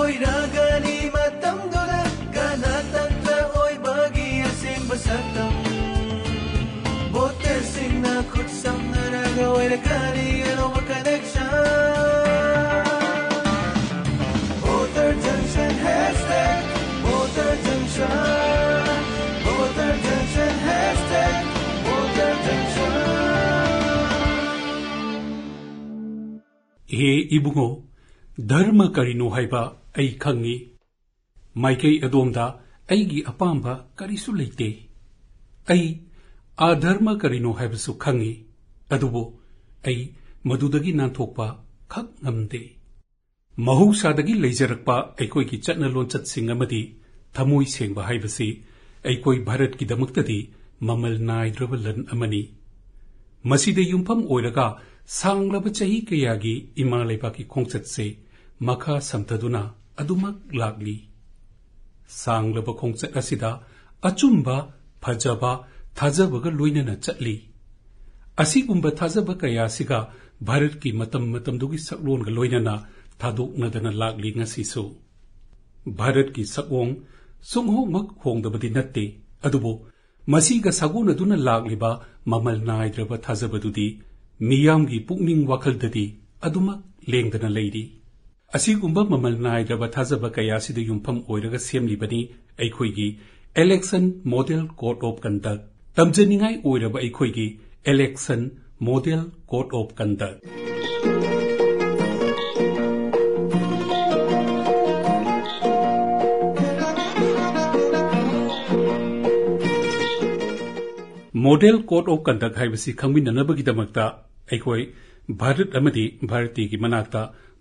Oy ragani matamdula Kanatatla oy bagi asim basatam Boter sing na kutsam naraga Oy ragani ano connection Boter junction hashtag Boter junction Boter junction hashtag Boter junction हे इबुगो धर्म करिनु हाइबा ꯑꯩ ꯈꯪꯉꯤ ꯃꯥꯏꯀꯩ ꯑꯗꯣꯝꯗ ꯑꯩꯒꯤ ꯑꯄꯥꯝꯕ ꯀꯔꯤꯁꯨ ꯂꯩꯇꯦ ꯑꯩ ꯑꯙꯔꯃ ꯀꯔꯤꯅꯣ ꯍꯥꯏꯕꯁꯨ ꯈꯪꯉꯤ ꯑꯗꯨꯕꯨ ꯑꯩ ꯃꯗꯨꯗꯒꯤ ꯅꯥꯟꯊꯣꯛꯄ ꯈꯛ ꯉꯝꯗꯦ ꯃꯍꯧꯁꯥꯗꯒꯤ ꯂꯩꯖꯔꯛꯄ ꯑꯩꯈꯣꯏꯒꯤ ꯆꯠꯅ ꯂꯣꯟꯆꯠꯁꯤꯡ ꯑꯃꯗꯤ ꯊꯃꯣꯏ ꯁꯦꯡꯕ ꯍꯥꯏꯕꯁꯤ ꯑꯩꯈꯣꯏ ꯚꯥꯔꯠꯀꯤꯗꯃꯛꯇꯗꯤ ꯃꯃꯜ ꯅꯥꯏꯗ꯭ꯔꯕ ꯂꯟ ꯑꯃꯅꯤ ꯃꯁꯤꯗ ꯌꯨꯝꯐꯝ ꯑꯣꯏꯔꯒ ꯁꯥꯡꯂꯕ ꯆꯍꯤ ꯀꯌꯥꯒꯤ ꯏꯃꯥ ꯂꯩꯕꯥꯛꯀꯤ ꯈꯣꯡꯆꯠꯁꯦ ꯃꯈꯥ ꯁꯝꯊꯗꯨꯅ ꯑꯗꯨꯃꯛ ꯂꯥꯛꯂꯤ ꯁꯥꯡꯂꯕ ꯈꯣꯡꯆꯠ ꯑꯁꯤꯗ ꯑꯆꯨꯝꯕ ꯐꯖꯕ ꯊꯥꯖꯕꯒ ꯂꯣꯏꯅꯅ ꯆꯠꯂꯤ ꯑꯁꯤꯒꯨꯝꯕ ꯊꯥꯖꯕ ꯀꯌꯥꯁꯤꯒ ꯚꯥꯔꯠꯀꯤ ꯃꯇꯝ ꯃꯇꯝꯗꯨꯒꯤ ꯁꯛꯂꯣꯟꯒ ꯂꯣꯏꯅꯅ ꯊꯥꯗꯣꯛꯅꯗꯅ ꯂꯥꯛꯂꯤ ꯉꯁꯤꯁꯨ ꯚꯥꯔꯠꯀꯤ ꯁꯛꯑꯣꯡ ꯁꯨꯡꯍꯣꯡꯃꯛ ꯍꯣꯡꯗꯕꯗꯤ ꯅꯠꯇꯦ ꯑꯗꯨꯕꯨ ꯃꯁꯤꯒ ꯁꯥꯒꯣꯟꯅꯗꯨꯅ ꯂꯥꯛꯂꯤꯕ ꯃꯃꯜ ꯅꯥꯏꯗ꯭ꯔꯕ ꯊꯥꯖꯕꯗꯨꯗꯤ ꯃꯤꯌꯥꯝꯒꯤ ꯄꯨꯛꯅꯤꯡ ꯋꯥꯈꯜꯗꯗꯤ ꯑꯗꯨꯃꯛ ꯂꯦꯡꯗꯅ ꯂꯩꯔꯤ ꯑꯁꯤꯒꯨꯝꯕ ꯃꯃꯜ ꯅꯥꯏꯗ꯭ꯔꯕ ꯊꯥꯖꯕ ꯀꯌꯥꯁꯤꯗ ꯌꯨꯝꯐꯝ ꯑꯣꯏꯔꯒ ꯁꯦꯝꯂꯤꯕꯅꯤ ꯑꯩꯈꯣꯏꯒꯤ election model code of conduct ꯇꯝꯖꯅꯤꯡꯉꯥꯏ ꯑꯣꯏꯔꯕ ꯑꯩꯈꯣꯏꯒꯤ election model code of conduct model code of conduct ꯍꯥꯏꯕꯁꯤ ꯈꯪꯃꯤꯟꯅꯅꯕꯒꯤꯗꯃꯛꯇ ꯑꯩꯈꯣꯏ ꯚꯥꯔꯠ ꯑꯃꯗꯤ ꯚꯥꯔꯇꯤꯒꯤ ꯃꯅꯥꯛꯇ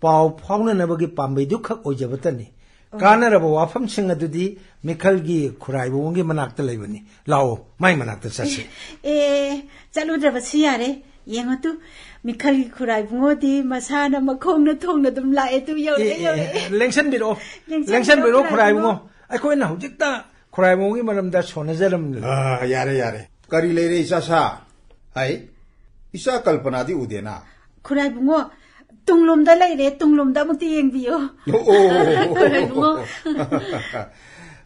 ꯄꯥꯎ ꯐꯥꯎꯅꯅꯕꯒꯤ ꯄꯥꯝꯕꯩꯗꯨꯈꯛ ꯑꯣꯏꯖꯕꯇꯅꯤ ꯀꯥꯟꯅꯔꯕ ꯋꯥꯐꯝꯁꯤꯡ ꯑꯗꯨꯗꯤ ꯃꯤꯈꯜꯒꯤ ꯈꯨꯔꯥꯏꯕꯨꯡꯒꯤ ꯃꯅꯥꯛꯇ ꯂꯩꯕꯅꯤ ꯂꯥꯛꯑꯣ ꯃꯥꯏ ꯃꯅꯥꯛꯇ ꯆꯠꯁꯤ ꯑꯦ ꯆꯠꯂꯨꯗ꯭ꯔꯕꯁꯨ ꯌꯥꯔꯦ ꯌꯦꯡꯉꯣ ꯇꯨ ꯃꯤꯈꯜꯒꯤ ꯈꯨꯔꯥꯏꯕꯨꯡꯉꯣꯗꯤ ꯃꯁꯥꯅ ꯃꯈꯣꯡꯅ ꯊꯣꯡꯅ ꯑꯗꯨꯝ ꯂꯥꯛꯑꯦ ꯇꯨ ꯌꯧꯔꯛꯑꯦ ꯌꯧꯔꯛꯑꯦ ꯂꯦꯡꯁꯟꯕꯤꯔꯛꯑꯣ ꯂꯦꯡꯁꯟꯕꯤꯔꯛꯑꯣ ꯈꯨꯔꯥꯏꯕꯨꯡꯉꯣ ꯑꯩꯈꯣꯏꯅ ꯍꯧꯖꯤꯛꯇ ꯈꯨꯔꯥꯏꯕꯨꯡꯒꯤ ꯃꯔꯝꯗ ꯁꯣꯟꯅꯖꯔꯝꯂꯤ ꯌꯥꯔꯦ ꯌꯥꯔꯦ ꯀꯔꯤ ꯂꯩꯔꯦ ꯏꯆꯥꯁꯥ ꯍꯥꯏ ꯏꯆꯥ ꯀꯜꯄꯅꯥꯗꯤ ꯎꯗꯦꯅ ꯈꯨꯔꯥꯏꯕꯨꯡꯉꯣ ꯇꯨꯡꯂꯣꯝꯗ ꯂꯩꯔꯦ ꯇꯨꯡꯂꯣꯝꯗ ꯑꯃꯨꯛꯇ ꯌꯦꯡꯕꯤꯌꯣ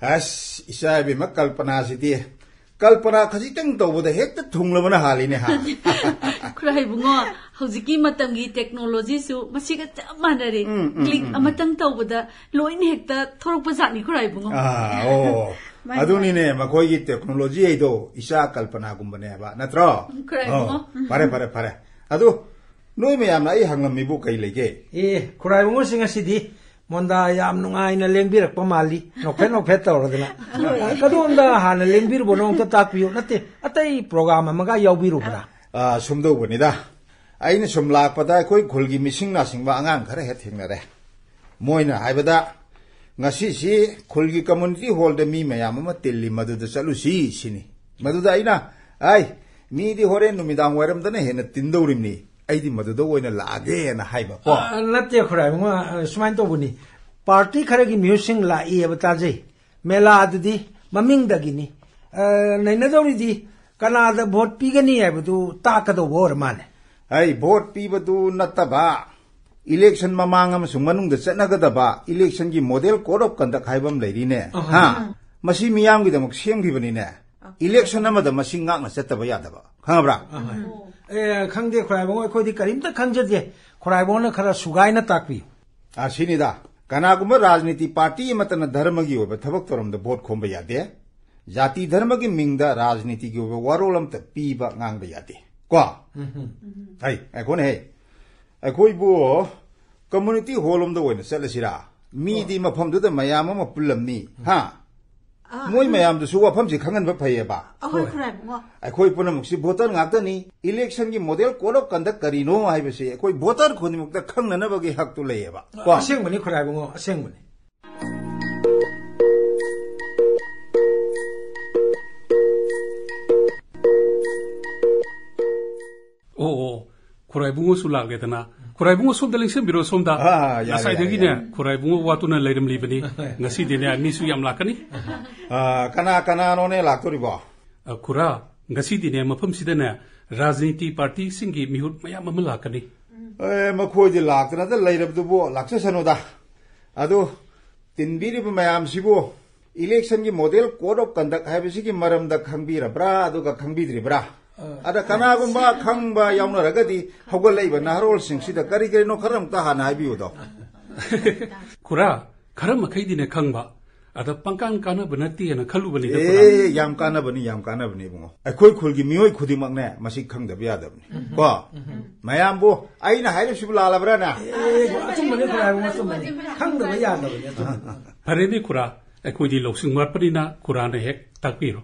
ꯑꯁ ꯏꯆꯥ ꯏꯕꯦꯝꯃ ꯀꯜꯄꯅꯥꯁꯤꯗꯤ ꯀꯜꯄꯅꯥ ꯈꯖꯤꯛꯇꯪ ꯇꯧꯕꯗ ꯍꯦꯛꯇ ꯊꯨꯡꯂꯕꯅ ꯍꯥꯜꯂꯤꯅꯦ ꯍꯥ ꯈꯨꯔꯥꯏꯕꯨꯡꯉꯣ ꯍꯧꯖꯤꯛꯀꯤ ꯃꯇꯝꯒꯤ ꯇꯦꯛꯅꯣꯂꯣꯖꯤꯁꯨ ꯃꯁꯤꯒ ꯆꯞ ꯃꯥꯟꯅꯔꯦ ꯀ꯭ꯂꯤꯛ ꯑꯃꯇꯪ ꯇꯧꯕꯗ ꯂꯣꯏꯅ ꯍꯦꯛꯇ ꯊꯣꯔꯛꯄ ꯖꯥꯠꯅꯤ ꯈꯨꯔꯥꯏꯕꯨꯡꯉꯣ ꯑꯣ ꯑꯗꯨꯅꯤꯅꯦ ꯃꯈꯣꯏꯒꯤ ꯇꯦꯛꯅꯣꯂꯣꯖꯤ ꯑꯩꯗꯣ ꯏꯆꯥ ꯀꯜꯄꯅꯥꯒꯨꯝꯕꯅꯦꯕ ꯅꯠꯇ꯭ꯔꯣ ꯈꯨꯔꯥꯏꯕꯨꯡꯉꯣ ꯐꯔꯦ ꯐꯔꯦ ꯐꯔꯦ ꯑꯗꯨ ꯅꯣꯏ ꯃꯌꯥꯝꯅ ꯑꯩ ꯍꯪꯂꯝꯃꯤꯕꯨ ꯀꯩ ꯂꯩꯒꯦ ꯑꯦ ꯈꯨꯔꯥꯏꯕꯨꯡꯉꯣꯁꯤꯡ ꯑꯁꯤꯗꯤ ꯃꯣꯟꯗꯥ ꯌꯥꯝ ꯅꯨꯡꯉꯥꯏꯅ ꯂꯦꯡꯕꯤꯔꯛꯄ ꯃꯥꯜꯂꯤ ꯅꯣꯛꯐꯦꯠ ꯅꯣꯛꯐꯦꯠ ꯇꯧꯔꯗꯅ ꯀꯗꯣꯝꯗ ꯍꯥꯟꯅ ꯂꯦꯡꯕꯤꯔꯨꯕꯅꯣ ꯑꯝꯇ ꯇꯥꯛꯄꯤꯌꯨ ꯅꯠꯇꯦ ꯑꯇꯩ ꯄ꯭ꯔꯣꯒ꯭ꯔꯥꯝ ꯑꯃꯒ ꯌꯥꯎꯕꯤꯔꯨꯕ꯭ꯔꯥ ꯑ ꯁꯨꯝꯗꯧꯕꯅꯤꯗ ꯑꯩꯅ ꯁꯨꯝ ꯂꯥꯛꯄꯗ ꯑꯩꯈꯣꯏ ꯈꯨꯜꯒꯤ ꯃꯤꯁꯤꯡ ꯅꯥꯁꯤꯡꯕ ꯑꯉꯥꯡ ꯈꯔ ꯍꯦꯛ ꯊꯦꯡꯅꯔꯦ ꯃꯣꯏꯅ ꯍꯥꯏꯕꯗ ꯉꯁꯤꯁꯤ ꯈꯨꯜꯒꯤ ꯀꯝꯃꯨꯅꯤꯇꯤ ꯍꯣꯜꯗ ꯃꯤ ꯃꯌꯥꯝ ꯑꯃ ꯇꯤꯜꯂꯤ ꯃꯗꯨꯗ ꯆꯠꯂꯨꯁꯤ ꯁꯤꯅꯤ ꯃꯗꯨꯗ ꯑꯩꯅ ꯑꯩ ꯃꯤꯗꯤ ꯍꯣꯔꯦꯟ ꯅꯨꯃꯤꯗꯥꯡ ꯋꯥꯏꯔꯝꯗꯅ ꯍꯦꯟꯅ ꯇꯤꯟꯗꯧꯔꯤꯕꯅꯤ ꯑꯩꯗꯤ ꯃꯗꯨꯗ ꯑꯣꯏꯅ ꯂꯥꯛꯑꯒꯦꯅ ꯍꯥꯏꯕ ꯀꯣ ꯅꯠꯇꯦ ꯈꯨꯔꯥꯏꯕꯨꯡꯉꯣ ꯁꯨꯃꯥꯏꯅ ꯇꯧꯕꯅꯤ ꯄꯥꯔꯇꯤ ꯈꯔꯒꯤ ꯃꯤꯑꯣꯏꯁꯤꯡ ꯂꯥꯛꯏꯕ ꯇꯥꯖꯩ ꯃꯦꯂꯥ ꯑꯗꯨꯗꯤ ꯃꯃꯤꯡꯗꯒꯤꯅꯤ ꯅꯩꯅꯗꯧꯔꯤꯗꯤ ꯀꯅꯥꯗ ꯚꯣꯠ ꯄꯤꯒꯅꯤ ꯍꯥꯏꯕꯗꯨ ꯇꯥꯛꯀꯗꯧꯕ ꯑꯣꯏꯔ ꯃꯥꯜꯂꯦ ꯑꯩ ꯚꯣꯠ ꯄꯤꯕꯗꯨ ꯅꯠꯇꯕ ꯏꯂꯦꯛꯁꯟ ꯃꯃꯥꯡ ꯑꯃꯁꯨꯡ ꯃꯅꯨꯡꯗ ꯆꯠꯅꯒꯗꯕ ꯏꯂꯦꯛꯁꯟꯒꯤ ꯃꯣꯗꯦꯜ ꯀꯣꯗ ꯑꯣꯐ ꯀꯟꯗꯛ ꯍꯥꯏꯕ ꯑꯃ ꯂꯩꯔꯤꯅꯦ ꯍꯥ ꯃꯁꯤ ꯃꯤꯌꯥꯝꯒꯤꯗꯃꯛ ꯁꯦꯝꯈꯤꯕꯅꯤꯅꯦ ꯏꯂꯦꯛꯁꯟ ꯑꯃꯗ ꯃꯁꯤ ꯉꯥꯛꯅ ꯆꯠꯇꯕ ꯌꯥꯗꯕ ꯈꯪꯉꯕ꯭ꯔꯥ ꯑꯦ ꯈꯪꯗꯦ ꯈꯣꯏꯔꯥꯏꯕꯨꯡ ꯑꯩꯈꯣꯏꯗꯤ ꯀꯔꯤꯝꯇ ꯈꯪꯖꯗꯦ ꯈꯣꯏꯔꯥꯏꯕꯨꯡꯅ ꯈꯔ ꯁꯨꯒꯥꯏꯅ ꯇꯥꯛꯄꯤꯌꯨ ꯑꯁꯤꯅꯤꯗ ꯀꯅꯥꯒꯨꯝꯕ ꯔꯥꯖꯅꯤꯇꯤ ꯄꯥꯔꯇꯤ ꯑꯃꯠꯇꯅ ꯙꯔꯃꯒꯤ ꯑꯣꯏꯕ ꯊꯕꯛ ꯊꯧꯔꯝꯗ ꯚꯣꯠ ꯈꯣꯝꯕ ꯌꯥꯗꯦ ꯖꯥꯇꯤ ꯙꯔꯃꯒꯤ ꯃꯤꯡꯗ ꯔꯥꯖꯅꯤꯇꯤꯒꯤ ꯑꯣꯏꯕ ꯋꯥꯔꯣꯜ ꯑꯃꯠꯇ ꯄꯤꯕ ꯉꯥꯡꯕ ꯌꯥꯗꯦ ꯀꯣ ꯍꯩ ꯑꯩꯈꯣꯏꯅ ꯍꯦ ꯑꯩꯈꯣꯏꯕꯨ ꯀꯝꯃꯨꯅꯤꯇꯤ ꯍꯣꯜ ꯑꯃꯗ ꯑꯣꯏꯅ ꯆꯠꯂꯁꯤꯔꯥ ꯃꯤꯗꯤ ꯃꯐꯝꯗꯨꯗ ꯃꯌꯥꯝ ꯑꯃ ꯄꯨꯜꯂꯝꯅꯤ ꯍꯥ ꯃꯣꯏ ꯃꯌꯥꯝꯗꯨꯁꯨ ꯋꯥꯐꯝꯁꯤ ꯈꯪꯍꯟꯕ ꯐꯩꯌꯦꯕ ꯑꯩꯈꯣꯏ ꯄꯨꯝꯅꯃꯛꯁꯤ ꯚꯣꯇꯔ ꯉꯥꯛꯇꯅꯤ ꯏꯂꯦꯛꯁꯟꯒꯤ ꯃꯣꯗꯦꯜ ꯀꯣꯗ ꯑꯣꯐ ꯀꯟꯗꯛ ꯀꯔꯤꯅꯣ ꯍꯥꯏꯕꯁꯤ ꯑꯩꯈꯣꯏ ꯚꯣꯇꯔ ꯈꯨꯗꯤꯡꯃꯛꯇ ꯈꯪꯅꯅꯕꯒꯤ ꯍꯛꯇꯨ ꯂꯩꯌꯦꯕ ꯑꯁꯦꯡꯕꯅꯤ ꯈꯨꯔꯥꯏꯕꯨꯡꯉꯣ ꯑꯁꯦꯡꯕꯅꯤ ꯈꯨꯔꯥꯏꯕꯨꯡꯉꯣ ꯁꯨ ꯂꯥꯛꯂꯦꯗꯅ ꯈꯨꯔꯥꯏꯕꯨꯡꯉꯣ ꯁꯣꯝꯗ ꯂꯩꯁꯟꯕꯤꯔꯣ ꯁꯣꯝꯗ ꯉꯁꯥꯏꯗꯒꯤꯅꯦ ꯈꯨꯔꯥꯏꯕꯨꯡꯉꯣ ꯋꯥꯇꯨꯅ ꯂꯩꯔꯝꯂꯤꯕꯅꯤ ꯉꯁꯤꯗꯤꯅꯦ ꯃꯤꯁꯨ ꯌꯥꯝ ꯂꯥꯛꯀꯅꯤ ꯀꯅꯥ ꯀꯅꯥꯅꯣꯅꯦ ꯂꯥꯛꯇꯣꯔꯤꯕꯣ ꯈꯨꯔꯥ ꯉꯁꯤꯗꯤꯅꯦ ꯃꯐꯝꯁꯤꯗꯅꯦ ꯔꯥꯖꯅꯤꯇꯤ ꯄꯥꯔꯇꯤꯁꯤꯡꯒꯤ ꯃꯤꯍꯨꯠ ꯃꯌꯥꯝ ꯑꯃ ꯂꯥꯛꯀꯅꯤ ꯑꯦ ꯃꯈꯣꯏꯗꯤ ꯂꯥꯛꯇꯅꯗ ꯂꯩꯔꯕꯗꯨꯕꯨ ꯂꯥꯛꯆꯁꯅꯨꯗ ꯑꯗꯨ ꯇꯤꯟꯕꯤꯔꯤꯕ ꯃꯌꯥꯝꯁꯤꯕꯨ ꯏꯂꯦꯛꯁꯟꯒꯤ ꯃꯣꯗꯦꯜ ꯀꯣꯗ ꯑꯣꯐ ꯀꯟꯗꯛ ꯍꯥꯏꯕꯁꯤꯒꯤ ꯃꯔꯝꯗ ꯈꯪꯕꯤꯔꯕ꯭ꯔꯥ ꯑꯗꯨꯒ ꯈꯪꯕꯤꯗ꯭ꯔꯤꯕ꯭ꯔꯥ ada kana gumba khamba yauna ragati hogolai ba narol sing sida kari kari no kharam ta hana bi udo kura kharam makai dine khamba ada pangkang kana benati na khalu bani da e yam kana bani yam kana bani bungo ai khoi khul gi mioi khudi mak ne masi khang da biya da bani ko mayam bo ai na haile shibla la bra na e atum bani kura bungo atum bani khang da biya da bani pare ni kura ai khoi di loksing mar pani na kura ne hek tak bi ro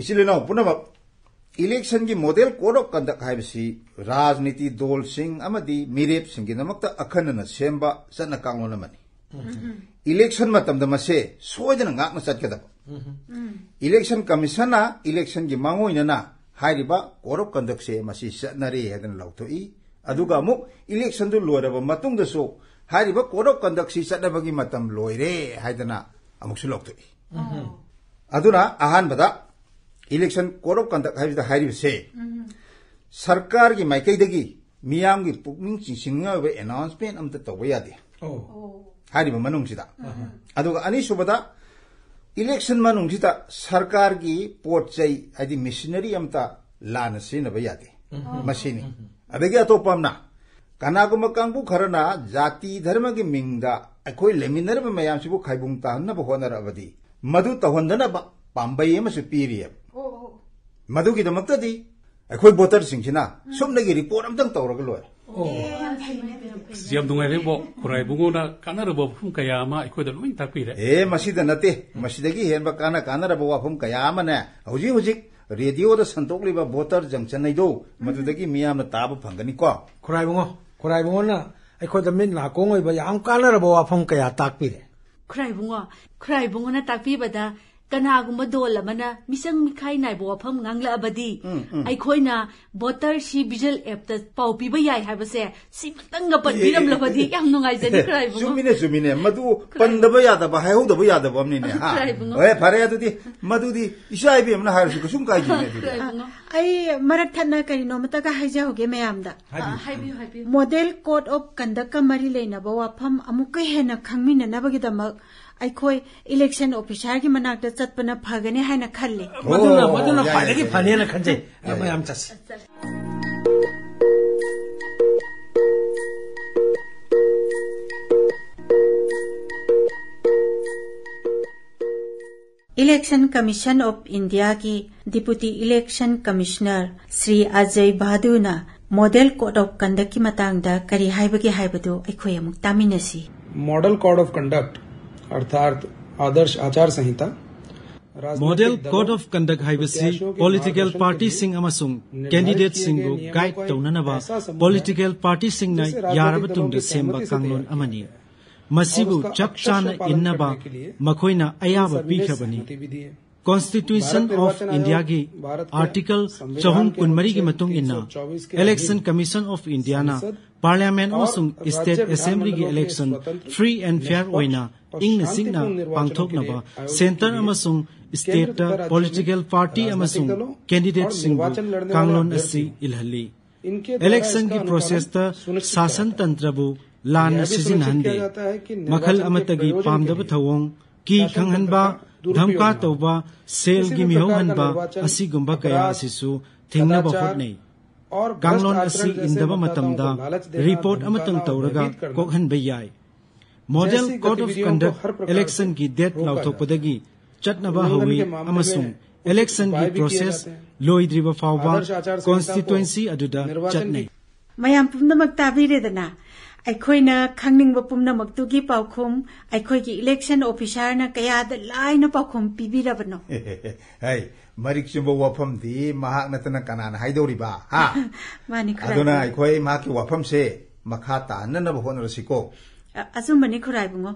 isile na punama ꯏꯂꯦꯛꯁꯟꯒꯤ model code of conduct ꯍꯥꯏꯕꯁꯤ ꯔꯥꯖꯅꯤꯇꯤ ꯗꯣꯜꯁꯤꯡ ꯑꯃꯗꯤ ꯃꯤꯔꯦꯞꯁꯤꯡꯒꯤꯗꯃꯛꯇ ꯑꯈꯟꯅꯅ ꯁꯦꯝꯕ ꯆꯠꯅ ꯀꯥꯡꯂꯣꯟ ꯑꯃꯅꯤ election ꯃꯇꯝꯗ ꯃꯁꯦ ꯁꯣꯏꯗꯅ ꯉꯥꯛꯅ ꯆꯠꯀꯗꯕ ꯏꯂꯦꯛꯁꯟ ꯀꯃꯤꯁꯟꯅ ꯏꯂꯦꯛꯁꯟꯒꯤ ꯃꯥꯡꯑꯣꯏꯅꯅ ꯍꯥꯏꯔꯤꯕ ꯀꯣꯗ ꯑꯣꯐ ꯀꯟꯗꯛꯁꯦ ꯃꯁꯤ ꯆꯠꯅꯔꯦ ꯍꯥꯏꯗꯅ ꯂꯧꯊꯣꯛꯏ ꯑꯗꯨꯒ ꯑꯃꯨꯛ ꯏꯂꯦꯛꯁꯟꯗꯨ ꯂꯣꯏꯔꯕ ꯃꯇꯨꯡꯗꯁꯨ ꯍꯥꯏꯔꯤꯕ ꯀꯣꯗ ꯑꯣꯐ ꯀꯟꯗꯛꯁꯤ ꯆꯠꯅꯕꯒꯤ ꯃꯇꯝ ꯂꯣꯏꯔꯦ ꯍꯥꯏꯗꯅ ꯑꯃꯨꯛꯁꯨ ꯂꯧꯊꯣꯛꯏ ꯑꯗꯨꯅ ꯑꯍꯥꯟꯕꯗ 일렉션 꼬롭 간다 하기도 하리세 सरकारꯒꯤ ꯃꯥꯏꯀꯩꯗꯒꯤ ꯃꯤꯌꯥꯝꯒꯤ ꯄꯨꯛꯅꯤꯡ ꯆꯤꯡꯁꯤꯟꯅꯕ ꯑꯦꯅꯥꯎꯟꯁꯃꯦꯟ ꯑꯝꯇ ꯇꯧꯕ ꯌꯥꯗꯦ ꯍꯥꯏꯔꯤꯕ ꯃꯅꯨꯡꯁꯤꯗ ꯑꯗꯨꯒ ꯑꯅꯤꯁꯨꯕꯗ ꯏꯂꯦꯛꯁꯟ ꯃꯅꯨꯡꯁꯤꯗ ꯁꯔꯀꯥꯔꯒꯤ ꯄꯣꯠ ꯆꯩ ꯍꯥꯏꯗꯤ ꯃꯤꯁꯤꯅꯔꯤ ꯑꯝꯇ ꯂꯥꯟꯅ ꯁꯤꯖꯤꯟꯅꯕ ꯌꯥꯗꯦ ꯃꯁꯤꯅꯤ ꯑꯗꯒꯤ ꯑꯇꯣꯞꯄ ꯑꯃꯅ ꯀꯅꯥꯒꯨꯝꯕ ꯀꯥꯡꯕꯨ ꯈꯔꯅ ꯖꯥꯇꯤ ꯙꯔꯃꯒꯤ ꯃꯤꯡꯗ ꯑꯩꯈꯣꯏ ꯂꯩꯃꯤꯟꯅꯔꯤꯕ ꯃꯌꯥꯝꯁꯤꯕꯨ ꯈꯥꯏꯕꯨꯡ ꯇꯥꯍꯟꯅꯕ ꯍꯣꯠꯅꯔꯕꯗꯤ ꯃꯗꯨ ꯇꯧꯍꯟꯗꯅꯕ ꯄꯥꯝꯕꯩ ꯑꯃꯁꯨ ꯄꯤꯔꯤꯌꯦꯕ ꯃꯗꯨꯒꯤꯗꯃꯛꯇꯗꯤ ꯑꯩꯈꯣꯏ ꯚꯣꯇꯔꯁꯤꯡꯁꯤꯅ ꯁꯨꯞꯅꯒꯤ ꯔꯤꯄꯣꯔꯠ ꯑꯝꯇꯪ ꯇꯧꯔꯒ ꯂꯣꯏꯔꯦ ꯌꯥꯝ ꯅꯨꯡꯉꯥꯏꯔꯦꯕꯣ ꯈꯨꯔꯥꯏ ꯕꯨꯡꯉꯣꯅ ꯀꯥꯟꯅꯔꯕ ꯋꯥꯐꯝ ꯀꯌꯥ ꯑꯃ ꯑꯩꯈꯣꯏꯗ ꯂꯣꯏ ꯇꯥꯛꯄꯤꯔꯦ ꯑꯦ ꯃꯁꯤꯗ ꯅꯠꯇꯦ ꯃꯁꯤꯗꯒꯤ ꯍꯦꯟꯕ ꯀꯥꯟꯅ ꯀꯥꯟꯅꯔꯕ ꯋꯥꯐꯝ ꯀꯌꯥ ꯑꯃꯅꯦ ꯍꯧꯖꯤꯛ ꯍꯧꯖꯤꯛ ꯔꯦꯗꯤꯑꯣꯗ ꯁꯟꯇꯣꯛꯂꯤꯕ ꯚꯣꯇꯔ ꯖꯪꯁꯟ ꯍꯩꯗꯣ ꯃꯗꯨꯗꯒꯤ ꯃꯤꯌꯥꯝꯅ ꯇꯥꯕ ꯐꯪꯒꯅꯤꯀꯣ ꯈꯨꯔꯥꯏ ꯕꯨꯡꯉꯣ ꯈꯨꯔꯥꯏ ꯕꯨꯡꯉꯣꯅ ꯑꯩꯈꯣꯏꯗ ꯃꯤꯠ ꯅꯥꯀꯣꯡ ꯑꯣꯏꯕ ꯌꯥꯝ ꯀꯥꯟꯅꯔꯕ ꯋꯥꯐꯝ ꯀꯌꯥ ꯇꯥꯛꯄꯤꯔꯦ ꯈꯨꯔꯥꯏ ꯕꯨꯡꯉꯣ ꯈꯨꯔꯥꯏ ꯕꯨꯡꯉꯣꯅ ꯇꯥꯛꯄꯤꯕꯗ ꯀꯅꯥꯒꯨꯝꯕ ꯗꯣꯜ ꯑꯃꯅ ꯃꯤꯆꯪ ꯃꯤꯈꯥꯏ ꯅꯥꯏꯕ ꯋꯥꯐꯝ ꯉꯥꯡꯂꯛꯑꯕꯗꯤ ꯑꯩꯈꯣꯏꯅ ꯚꯣꯇꯔꯁꯤ ꯚꯤꯖꯨꯋꯦꯜ ꯑꯦꯞꯇ ꯄꯥꯎ ꯄꯤꯕ ꯌꯥꯏ ꯍꯥꯏꯕꯁꯦ ꯁꯤꯃꯇꯪꯒ ꯄꯟꯕꯤꯔꯝꯂꯕꯗꯤ ꯌꯥꯝ ꯅꯨꯡꯉꯥꯏꯖꯅꯤ ꯈꯔꯥꯏꯕꯨꯡ ꯆꯨꯝꯃꯤꯅꯦ ꯆꯨꯝꯃꯤꯅꯦ ꯃꯗꯨ ꯄꯟꯗꯕ ꯌꯥꯗꯕ ꯍꯥꯏꯍꯧꯗꯕ ꯌꯥꯗꯕ ꯑꯃꯅꯤꯅꯦ ꯍꯣꯏ ꯐꯔꯦ ꯑꯗꯨꯗꯤ ꯃꯗꯨꯗꯤ ꯏꯆꯥ ꯏꯕꯦꯝꯃꯅ ꯍꯥꯏꯔꯁꯨ ꯀꯩꯁꯨꯝ ꯀꯥꯏꯗꯦꯅꯦ ꯑꯗꯨꯗꯤ ꯑꯩ ꯃꯔꯛ ꯊꯠꯅ ꯀꯔꯤꯅꯣꯃꯇꯒ ꯍꯥꯏꯖꯍꯧꯒꯦ ꯃꯌꯥꯝꯗ ꯃꯣꯗꯦꯜ ꯀꯣꯗ ꯑꯣꯐ ꯀꯟꯗꯛꯀ ꯃꯔꯤ ꯂꯩꯅꯕ ꯋꯥꯐꯝ ꯑꯃꯨꯛꯀ ꯍꯦꯟꯅ ꯈꯪꯃꯤꯟꯅꯅꯕꯒꯤꯗꯃꯛ ꯑꯩꯈꯣꯏ इलेक्शन ꯑꯣꯐꯤꯁꯥꯔꯒꯤ ꯃꯅꯥꯛꯇ ꯆꯠꯄꯅ ꯐꯒꯅꯤ ꯍꯥꯏꯅ ꯈꯜꯂꯤ ꯃꯗꯨꯅ ꯃꯗꯨꯅ ꯈ꯭ꯋꯥꯏꯗꯒꯤ ꯐꯅꯦꯅ ꯈꯟꯖꯩ ꯃꯌꯥꯝ ꯆꯠꯁꯤ इलेक्शन कमीशन ऑफ इंडिया की deputy election commissioner Shri Ajay भादुना मॉडल कोड ऑफ कंडक्ट की मतंगदा करी हाइबगे हाइबदो अखोय तामिनसी मॉडल कोड ऑफ कंडक्ट अर्थात आदर्श आचार संहिता मॉडल कोड ऑफ कंडक्ट हाइबसी पॉलिटिकल पार्टी सिंह अमसुंग कैंडिडेट सिंह गाइड तौननबा पॉलिटिकल पार्टी सिंह ने यारब तुंग सेम कांगलोन अमनी मसीबु चक्षान इन्नबा मखोइना अयाव અયાવ बनी कॉन्स्टिट्यूशन ऑफ इंडिया की आर्टिकल चौहन कुनमरी की मतुंग इन्ना इलेक्शन कमीशन ऑफ इंडिया ना पार्लियामेंट और सुंग स्टेट असेंबली की इलेक्शन फ्री एंड फेयर ओइना इंग सिंगना पांगथोकनबा सेंटर अमसुंग स्टेट पॉलिटिकल पार्टी अमसुंग कैंडिडेट सिंग कांगलोन असी इलहली इलेक्शन की प्रोसेस शासन तंत्र तंत्रबु लान सिजिन मखल अमतगी पामदब थवोंग की खंगनबा धमका तोबा सेल की मिहो हनबा असी गुंबा कया असिसु थिंगने बहुत नहीं और गंगलोन असी इंदब मतमदा रिपोर्ट अमतं तौरगा कोखन बयाय model code of conduct election की डेट लाउथो पदगी चटनबा होई अमसुम इलेक्शन की प्रोसेस लोई द्रिबा कॉन्स्टिट्यूएंसी अदुदा चटने मयाम पुन्दमक तावीरे दना ꯑꯩꯈꯣꯏꯅ ꯈꯪꯅꯤꯡꯕ ꯄꯨꯝꯅꯃꯛꯇꯨꯒꯤ ꯄꯥꯎꯈꯨꯝ ꯑꯩꯈꯣꯏꯒꯤ ꯏꯂꯦꯛꯁꯟ ꯑꯣꯐꯤꯁꯥꯔꯅ ꯀꯌꯥꯗ ꯂꯥꯏꯅ ꯄꯥꯎꯈꯨꯝ ꯄꯤꯕꯤꯔꯕꯅꯣ ꯍꯩ ꯃꯔꯤꯛ ꯆꯨꯝꯕ ꯋꯥꯐꯝꯗꯤ ꯃꯍꯥꯛ ꯅꯠꯇꯅ ꯀꯅꯥꯅ ꯍꯥꯏꯗꯧꯔꯤꯕ ꯍꯥ ꯃꯥꯅꯤ ꯈꯔ ꯑꯗꯨꯅ ꯑꯩꯈꯣꯏ ꯃꯍꯥꯛꯀꯤ ꯋꯥꯐꯝꯁꯦ ꯃꯈꯥ ꯇꯥꯍꯟꯅꯅꯕ ꯍꯣꯠꯅꯔꯁꯤꯀꯣ ꯑꯆꯨꯝꯕꯅꯤ ꯈꯨꯔꯥꯏꯕꯨꯡꯉꯣ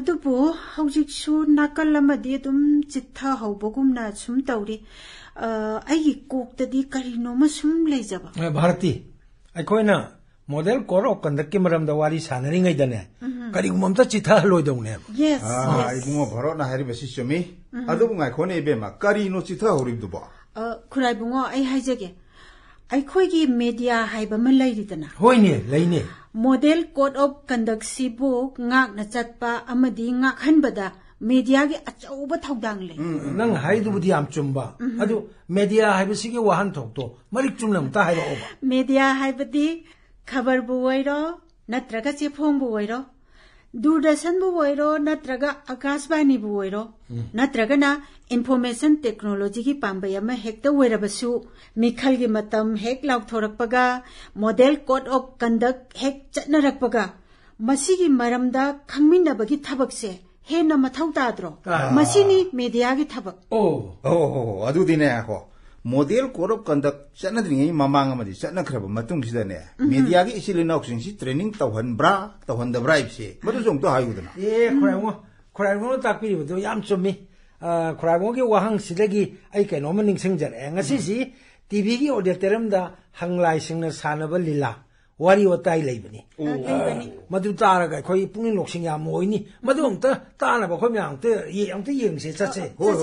ꯑꯗꯨꯕꯨ ꯍꯧꯖꯤꯛꯁꯨ ꯅꯥꯀꯜ ꯑꯃꯗꯤ ꯑꯗꯨꯝ ꯆꯤꯠꯊꯍꯧꯕꯒꯨꯝꯅ ꯁꯨꯝ ꯇꯧꯔꯤ ꯑꯩꯒꯤ ꯀꯣꯛꯇꯗꯤ ꯀꯔꯤꯅꯣꯃ ꯁꯨꯝ ꯂꯩꯖꯕ ꯚꯥꯔꯇꯤ ꯑꯩꯈꯣꯏꯅ ꯃꯣꯗꯦꯜ ꯀꯣꯔꯣꯛ ꯀꯟꯗꯛꯀꯤ ꯃꯔꯝꯗ ꯋꯥꯔꯤ ꯁꯥꯟꯅꯔꯤꯉꯩꯗꯅꯦ ꯀꯔꯤꯒꯨꯝꯕ ꯑꯝꯇ ꯆꯤꯊꯍꯜꯂꯣꯏꯗꯧꯅꯦꯕ ꯑꯥ ꯏꯕꯨꯡꯉꯣ ꯚꯔꯣꯠꯅ ꯍꯥꯏꯔꯤꯕꯁꯤ ꯆꯨꯝꯃꯤ ꯑꯗꯨꯕꯨ ꯉꯥꯏꯈꯣꯅꯦ ꯏꯕꯦꯝꯃ ꯀꯔꯤꯅꯣ ꯆꯤꯊꯍꯧꯔꯤꯕꯗꯨꯕꯣ ꯈꯨꯔꯥꯏꯕꯨꯡꯉꯣ ꯑꯩ ꯍꯥꯏꯖꯒꯦ ꯑꯩꯈꯣꯏꯒꯤ ꯃꯦꯗꯤꯌꯥ ꯍꯥꯏꯕ ꯑꯃ ꯂꯩꯔꯤꯗꯅ ꯍꯣꯏꯅꯦ ꯂꯩꯅꯦ ꯃꯣꯗꯦꯜ ꯀꯣꯗ ꯑꯣꯐ ꯀꯟꯗꯛꯁꯤꯕꯨ ꯉꯥꯛꯅ ꯆꯠꯄ ꯑꯃꯗꯤ ꯉꯥꯛꯍꯟꯕꯗ ꯃꯦꯗꯤꯌꯥꯒꯤ ꯑꯆꯧꯕ ꯊꯧꯗꯥꯡ ꯂꯩ ꯅꯪ ꯍꯥꯏꯗꯨꯕꯨꯗꯤ ꯌꯥꯝ ꯆꯨꯝꯕ ꯑꯗꯨ ꯃꯦꯗꯤꯌꯥ ꯍꯥꯏꯕꯁꯤꯒꯤ ꯋꯥꯍꯟꯊꯣꯛꯇꯣ ꯃꯔꯤꯛ ꯆꯨꯝꯅ ꯑꯝꯇ ꯍꯥꯏꯔꯛꯑꯣꯕ ꯃꯦꯗꯤꯌꯥ ꯍꯥꯏꯕꯗꯤ खबर बुवाइरो नग चेफों बुवाइरो दूरदर्शन बुवाइरो नत्रग आकाशवाणी बुवाइरो नत्रग ना इन्फॉर्मेशन टेक्नोलॉजी की पांबय में हेक्त वैरबसु की मतम हेक लाउथोरपगा मोडल कोड ऑफ कंडक हे चनरपगा मसी की मरमदा खमिनबगी थबक से हे न मथौ की थबक ओ ओ 모델 고럽 건다 챤나드링 이 마망아마디 챤나 크라바 마퉁 기다네 미디아기 이실리나 옥싱 시 트레이닝 타 환브라 타 환더브라 입시 모두 좀더 하이거든 예 코라이고 코라이고는 딱 비도 얌쯤미 아 코라이고기 와항 시대기 아이 캐노머닝 생절 앵아시시 TV기 오디테름다 항라이싱나 사나바 릴라 wari watai lai bani madu tara ga khoi loksing ya moini madu ta ta na te ye te yeng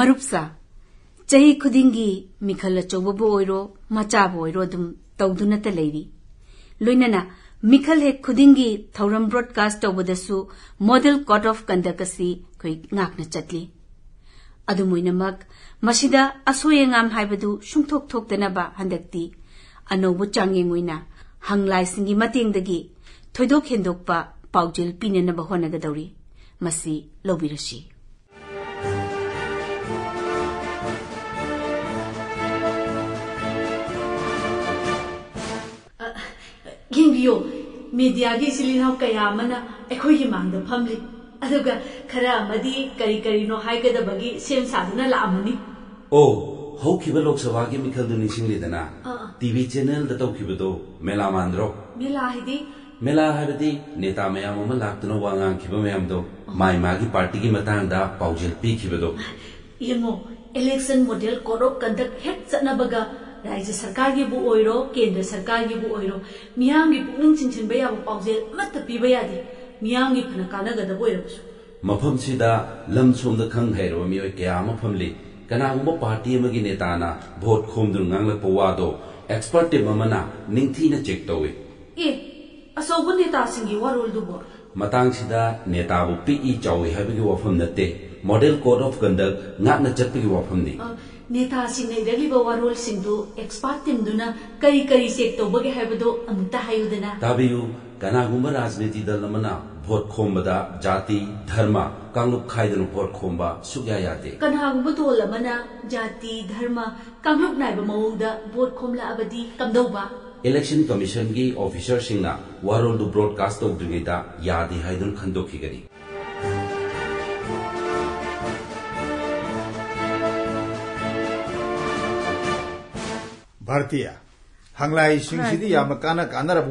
ಮುತ್ತಸಾ ಚಖಲ್ಚರೋ ಮಚ್ಚಬರೋ ತೌದುನತೀ ಲಖಲ್ ಹಿ ಥರ ಬ್ರೋದಕಾಸ್ ತೊಂಬಲ್ ಕೋಡ್ ಕಂಡಕ್ ಅಕ್ನ ಚಟ್ಲಿ ಅಮೈನ ಅಸ್ ಅಬದು ಸೂತ ಹಿ ಅನೌಚ ಚೈಡ ಹೇದ ಪಾವನ ಹೋನಗದೌರಿ ಮತ್ತು ಲಿಬಿರೀ ꯄꯤꯕꯤꯌꯣ ꯃꯤꯗꯤꯌꯥꯒꯤ ꯏꯆꯤꯜ ꯏꯅꯥꯎ ꯀꯌꯥ ꯑꯃꯅ ꯑꯩꯈꯣꯏꯒꯤ ꯃꯥꯡꯗ ꯐꯝꯂꯤ ꯑꯗꯨꯒ ꯈꯔ ꯑꯃꯗꯤ ꯀꯔꯤ ꯀꯔꯤꯅꯣ ꯍꯥꯏꯒꯗꯕꯒꯤ ꯁꯦꯝ ꯁꯥꯗꯨꯅ ꯂꯥꯛꯑꯝꯃꯅꯤ ꯑꯣ ꯍꯧꯈꯤꯕ ꯂꯣꯛ ꯁꯚꯥꯒꯤ ꯃꯤꯈꯜꯗꯨ ꯅꯤꯡꯁꯤꯡꯂꯤꯗꯅ ꯇꯤꯚꯤ ꯆꯦꯅꯦꯜꯗ ꯇꯧꯈꯤꯕꯗꯣ ꯃꯦꯂꯥ ꯃꯥꯟꯗ꯭ꯔꯣ ꯃꯦꯂꯥ ꯍꯥꯏꯗꯤ ꯃꯦꯂꯥ ꯍꯥꯏꯕꯗꯤ ꯅꯦꯇꯥ ꯃꯌꯥꯝ ꯑꯃ ꯂꯥꯛꯇꯨꯅ ꯋꯥ ꯉꯥꯡꯈꯤꯕ ꯃꯌꯥꯝꯗꯣ ꯃꯥꯏ ꯃꯥꯒꯤ ꯄꯥꯔꯇꯤꯒꯤ ꯃꯇꯥꯡꯗ ꯄꯥꯎꯖꯦꯜ ꯄꯤꯈꯤꯕꯗꯣ ꯌꯦꯡꯉꯣ ꯏꯂꯦꯛꯁꯟ ꯃꯣꯗꯦꯜ ꯀꯣꯔꯣꯞ ꯀꯟꯗꯛ ꯍꯦꯛ ꯆꯠꯅꯕꯒ राज्य की ओइरो केंद्र सरकारगीबु ओइरो मियांगी पुकनिंग चिंचिनबा याबु पाउजेल मत की यादे मियांगी मफम सिदा लम सोमद खंग मियो क्या मफम ले पार्टी अमगी नेताना भोट खोमदुन गांगलक एक्सपर्ट टीम चेक तोवे ए असोबु नेता सिंगी वारोल दुबो ꯃꯇꯥꯡꯁꯤꯗ ꯅꯦꯇꯥꯕꯨ है ꯆꯥꯎꯏ ꯍꯥꯏꯕꯒꯤ ꯃꯣꯗꯦꯜ ꯀꯣꯗ ꯑꯣꯐ ꯀꯟꯗꯛ ꯉꯥꯛꯅ ꯆꯠꯄꯒꯤ ꯋꯥꯐꯝꯅꯤ ꯅꯦꯇꯥꯁꯤꯡꯅ ꯏꯔꯛꯂꯤꯕ ꯋꯥꯔꯣꯜꯁꯤꯡꯗꯨ ꯑꯦꯛꯁꯄꯥꯔꯠ ꯇꯤꯝꯗꯨꯅ ꯀꯔꯤ ꯀꯔꯤ ꯆꯦꯛ ꯇꯧꯕꯒꯦ ꯍꯥꯏꯕꯗꯨ ꯑꯃꯨꯛꯇ ꯍꯥꯏꯌꯨꯗꯅ ꯇꯥꯕꯤꯌꯨ ꯀꯅꯥꯒꯨꯝꯕ ꯔꯥꯖꯅꯤꯇꯤ ꯗꯜ ꯑꯃꯅ ꯚꯣꯠ ꯈꯣꯝꯕꯗ ꯖꯥꯇꯤ ꯙꯔꯃ ꯀꯥꯡꯂꯨꯞ ꯈꯥꯏꯗꯅ ꯚꯣꯠ ꯈꯣꯝꯕ ꯁꯨꯛꯌꯥ ꯌꯥꯗꯦ ꯀꯅꯥꯒꯨꯝꯕ ꯗꯣꯜ ꯑꯃꯅ ꯖꯥꯇꯤ ꯙꯔꯃ ꯀꯥꯡꯂꯨꯞ ꯅꯥꯏꯕ ꯃꯑꯣꯡꯗ ꯚꯣꯠ ꯈꯣꯝꯂꯛꯑꯕꯗꯤ ꯀꯝꯗꯧꯕ इलेक्शन कमीशन की ऑफिसर वारोल ब्रॉडकास्ट तौद्रीद यादे खंदोखीगनी भर्तिया हंगलाई सिंसिदि याम काना काना रब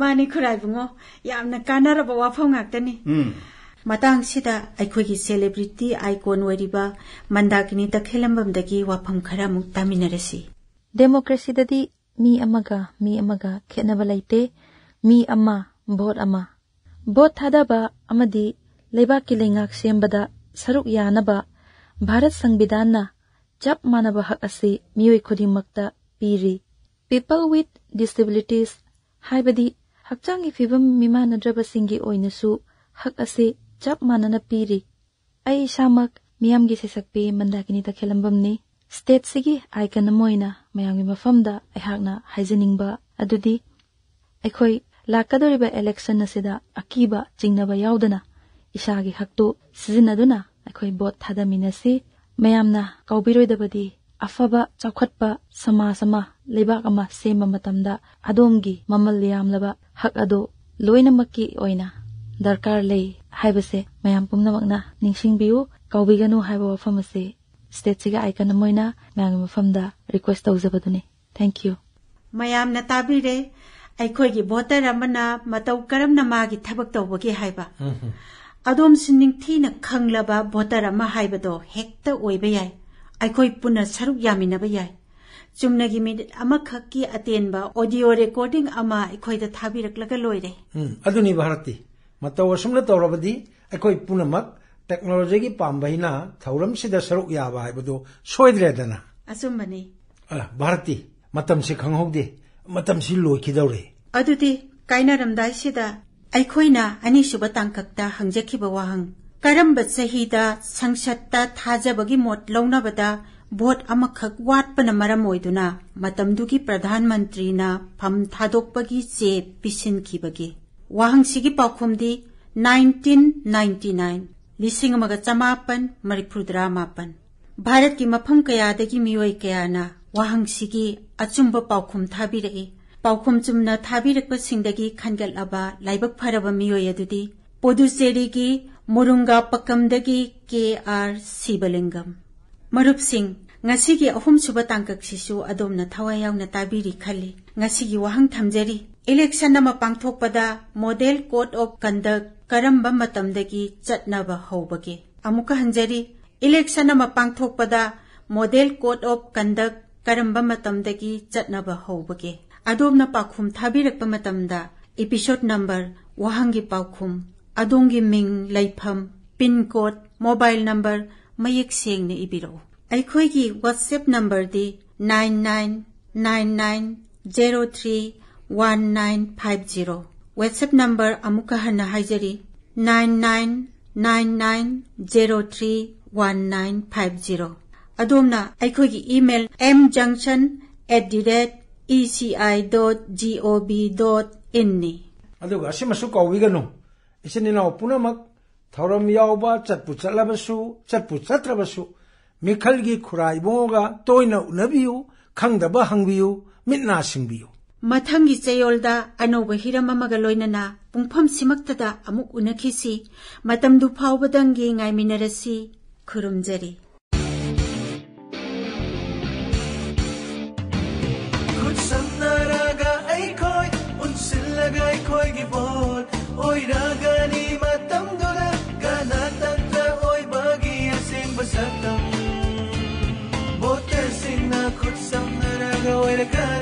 माने खुराइ बुङो याम काना रब वफम गाक्तनि हम्म। मतांग सिदा सेलिब्रिटी आइकन वरिबा मन्दाकिनि त खेलमबम दकि वफम खरा मु तामिनरेसी डेमोक्रेसी ददि मि भोट अमा भोट थादाबा अमदि लेबा किलेङाक सेमबदा सरुक यानबा भारत संविधानना ꯆꯞ ꯃꯥꯟꯅꯕ ꯍꯛ ꯑꯁꯤ ꯃꯤꯑꯣꯏ ꯈꯨꯗꯤꯡꯃꯛꯇ ꯄꯤꯔꯤ ꯄꯤꯄꯜ ꯋꯤꯠ ꯗꯤꯁꯦꯕꯤꯂꯤꯇꯤꯁ ꯍꯥꯏꯕꯗꯤ ꯍꯛꯆꯥꯡꯒꯤ ꯐꯤꯕꯝ ꯃꯤꯃꯥꯟꯅꯗ꯭ꯔꯕꯁꯤꯡꯒꯤ ꯑꯣꯏꯅꯁꯨ ꯍꯛ ꯑꯁꯤ ꯆꯞ ꯃꯥꯟꯅꯅ ꯄꯤꯔꯤ ꯑꯩ ꯏꯁꯥꯃꯛ ꯃꯤꯌꯥꯝꯒꯤ ꯁꯩꯁꯛꯄꯤ ꯃꯟꯗꯥꯀꯤꯅꯤꯗ ꯈꯦꯂꯝꯕꯝꯅꯤ ꯁ꯭ꯇꯦꯠꯁꯤꯒꯤ ꯑꯥꯏꯀꯟ ꯑꯃ ꯑꯣꯏꯅ ꯃꯌꯥꯝꯒꯤ ꯃꯐꯝꯗ ꯑꯩꯍꯥꯛꯅ ꯍꯥꯏꯖꯅꯤꯡꯕ ꯑꯗꯨꯗꯤ ꯑꯩꯈꯣꯏ ꯂꯥꯛꯀꯗꯧꯔꯤꯕ ꯏꯂꯦꯛꯁꯟ ꯑꯁꯤꯗ ꯑꯀꯤꯕ ꯆꯤꯡꯅꯕ ꯌꯥꯎꯗꯅ ꯏꯁꯥꯒꯤ ꯍꯛꯇꯨ ꯁꯤꯖꯤꯟꯅꯗꯨꯅ ꯑꯩꯈꯣꯏ ꯚꯣꯠ ꯊꯥꯗꯃꯤꯟꯅꯁꯤ म्या काैदेखि अफवा चौखप समाजमालेब्ता अदो ममलब हक अदो ले लिनु दरकारैस म्याम पून नियु कस स्टेट आइकन म्याम मिक्वेस्ट त्याङ्क्यू म्याम ताविरे भोटर मावगे हा ꯑꯗꯣꯝꯁꯨ ꯅꯤꯡꯊꯤꯅ ꯈꯪꯂꯕ ꯚꯣꯇꯔ ꯑꯃ ꯍꯥꯏꯕꯗꯣ ꯍꯦꯛꯇ ꯑꯣꯏꯕ ꯌꯥꯏ ꯑꯩꯈꯣꯏ ꯄꯨꯟꯅ ꯁꯔꯨꯛ ꯌꯥꯃꯤꯟꯅꯕ ꯌꯥꯏ ꯆꯨꯝꯅꯒꯤ ꯃꯤꯅꯤꯠ ꯑꯃꯈꯛꯀꯤ ꯑꯇꯦꯟꯕ ꯑꯣꯗꯤꯑꯣ ꯔꯦꯀꯣꯔꯗꯤꯡ ꯑꯃ ꯑꯩꯈꯣꯏꯗ ꯊꯥꯕꯤꯔꯛꯂꯒ ꯂꯣꯏꯔꯦ ꯎꯝ ꯑꯗꯨꯅꯤ ꯚꯥꯔꯠꯇꯤ ꯃꯇꯧ ꯑꯁꯨꯝꯅ ꯇꯧꯔꯕꯗꯤ ꯑꯩꯈꯣꯏ ꯄꯨꯝꯅꯃꯛ ꯇꯦꯛꯅꯣꯂꯣꯖꯤꯒꯤ ꯄꯥꯝꯕꯩꯅ ꯊꯧꯔꯝꯁꯤꯗ ꯁꯔꯨꯛ ꯌꯥꯕ ꯍꯥꯏꯕꯗꯨ ꯁꯣꯏꯗ꯭ꯔꯦꯗꯅ ꯑꯆꯨꯝꯕꯅꯤ ꯚꯥꯔꯠꯇꯤ ꯃꯇꯝꯁꯤ ꯈꯪꯍꯧꯗꯦ ꯃꯇꯝꯁꯤ ꯂꯣꯏꯈꯤꯗꯧꯔꯦ ꯑꯗꯨꯗꯤ ꯀꯥꯏꯅꯔꯝꯗꯥꯏꯁꯤꯗ ꯑꯩꯈꯣꯏꯅ ꯑꯅꯤꯁꯨꯕ ꯇꯥꯡꯀꯛꯇ ꯍꯪꯖꯈꯤꯕ ꯋꯥꯍꯪ ꯀꯔꯝꯕ ꯆꯍꯤꯗ ꯁꯪꯁꯠꯇ ꯊꯥꯖꯕꯒꯤ ꯃꯣꯠ ꯂꯧꯅꯕꯗ ꯚꯣꯠ ꯑꯃꯈꯛ ꯋꯥꯠꯄꯅ ꯃꯔꯝ ꯑꯣꯏꯗꯨꯅ ꯃꯇꯝꯗꯨꯒꯤ ꯄ꯭ꯔꯙꯥꯟ ꯃꯟꯇ꯭ꯔꯤꯅ ꯐꯝ ꯊꯥꯗꯣꯛꯄꯒꯤ ꯆꯦ ꯄꯤꯁꯤꯟꯈꯤꯕꯒꯦ ꯋꯥꯍꯪꯁꯤꯒꯤ ꯄꯥꯎꯈꯨꯝꯗꯤ ꯅꯥꯏꯟꯇꯤꯟ ꯅꯥꯏꯟꯇꯤ ꯅꯥꯏꯟ ꯂꯤꯁꯤꯡ ꯑꯃꯒ ꯆꯃꯥꯄꯟ ꯃꯔꯤꯐꯨꯗ꯭ꯔꯥ ꯃꯥꯄꯟ ꯚꯥꯔꯠꯀꯤ ꯃꯐꯝ ꯀꯌꯥꯗꯒꯤ ꯃꯤꯑꯣꯏ ꯀꯌꯥꯅ ꯋꯥꯍꯪꯁꯤꯒꯤ ꯑꯆꯨꯝꯕ ꯄꯥꯎꯈꯨꯝ ꯊꯥꯕꯤꯔꯛꯏ ꯄꯥꯎꯈꯨꯝ ꯆꯨꯝꯅ ꯊꯥꯕꯤꯔꯛꯄꯁꯤꯡꯗꯒꯤ ꯈꯟꯒꯠꯂꯕ ꯂꯥꯏꯕꯛ ꯐꯔꯕ ꯃꯤꯑꯣꯏ ꯑꯗꯨꯗꯤ ꯄꯣꯗꯨꯆꯦꯔꯤꯒꯤ ꯃꯨꯔꯨꯡꯒꯥ ꯄꯛꯀꯝꯗꯒꯤ ꯀꯦ ꯑꯥꯔ ꯁꯤꯕꯂꯤꯡꯒꯝ ꯃꯔꯨꯞꯁꯤꯡ ꯉꯁꯤꯒꯤ ꯑꯍꯨꯝꯁꯨꯕ ꯇꯥꯡꯀꯛꯁꯤꯁꯨ ꯑꯗꯣꯝꯅ ꯊꯋꯥꯏ ꯌꯥꯎꯅ ꯇꯥꯕꯤꯔꯤ ꯈꯜꯂꯤ ꯉꯁꯤꯒꯤ ꯋꯥꯍꯪ ꯊꯝꯖꯔꯤ ꯏꯂꯦꯛꯁꯟ ꯑꯃ ꯄꯥꯡꯊꯣꯛꯄꯗ ꯃꯣꯗꯦꯜ ꯀꯣꯗ ꯑꯣꯐ ꯀꯟꯗꯛ ꯀꯔꯝꯕ ꯃꯇꯝꯗꯒꯤ ꯆꯠꯅꯕ ꯍꯧꯕꯒꯦ ꯑꯃꯨꯛꯀ ꯍꯟꯖꯔꯤ ꯏꯂꯦꯛꯁꯟ ꯑꯃ ꯄꯥꯡꯊꯣꯛꯄꯗ ꯃꯣꯗꯦꯜ ꯀꯣꯗ ꯑꯣꯐ ꯀꯟꯗꯛ ꯀꯔꯝꯕ ꯃꯇꯝꯗꯒꯤ ꯆꯠꯅꯕ ꯍꯧꯕꯒꯦ ꯑꯗꯣꯝꯅ ꯄꯥꯎꯈꯨꯝ ꯊꯥꯕꯤꯔꯛꯄ ꯃꯇꯝꯗ ꯏꯄꯤꯁꯣꯗ ꯅꯝꯕꯔ ꯋꯥꯍꯪꯒꯤ ꯄꯥꯎꯈꯨꯝ ꯑꯗꯣꯝꯒꯤ ꯃꯤꯡ ꯂꯩꯐꯝ ꯄꯤꯟ ꯀꯣꯗ ꯃꯣꯕꯥꯏꯜ ꯅꯝꯕꯔ ꯃꯌꯦꯛ ꯁꯦꯡꯅ ꯏꯕꯤꯔꯛꯎ ꯑꯩꯈꯣꯏꯒꯤ ꯋꯥꯠꯁꯑꯦꯞ ꯅꯝꯕꯔꯗꯤ nine nine nine nine zero three one nine five zero WhatsApp number ꯑꯃꯨꯛꯀ ꯍꯟꯅ ꯍꯥꯏꯖꯔꯤ nine nine nine nine zero three one nine five zero ꯑꯗꯣꯝꯅ ꯑꯩꯈꯣꯏꯒꯤ ꯏꯃꯦꯜ ꯑꯦꯝ ꯖꯪꯁꯟ ꯑꯦꯠ ꯗꯤ ꯔꯦꯠ eci.gob.in ꯑꯗꯨꯒ ꯑꯁꯤꯃꯁꯨ ꯀꯥꯎꯕꯤꯒꯅꯨ ꯏꯆꯤꯟ ꯏꯅꯥꯎ ꯄꯨꯝꯅꯃꯛ ꯊꯧꯔꯝ ꯌꯥꯎꯕ ꯆꯠꯄꯨ ꯆꯠꯂꯕꯁꯨ ꯆꯠꯄꯨ ꯆꯠꯇ꯭ꯔꯕꯁꯨ ꯃꯤꯈꯜꯒꯤ ꯈꯨꯔꯥ ꯏꯕꯨꯡꯉꯣꯒ ꯇꯣꯏꯅ ꯎꯅꯕꯤꯌꯨ ꯈꯪꯗꯕ ꯍꯪꯕꯤꯌꯨ ꯃꯤꯠꯅꯥ ꯁꯤꯡꯕꯤꯌꯨ ꯃꯊꯪꯒꯤ ꯆꯌꯣꯜꯗ ꯑꯅꯧꯕ ꯍꯤꯔꯝ ꯑꯃꯒ ꯂꯣꯏꯅꯅ ꯄꯨꯡꯐꯝ ꯁꯤꯃꯛꯇꯗ ꯑꯃꯨꯛ ꯎꯅꯈꯤꯁꯤ ꯃꯇꯝꯗꯨ ꯐꯥꯎꯕꯗꯪꯒꯤ ꯉꯥꯏꯃꯤꯟꯅꯔꯁꯤ खुरुमजरी القلب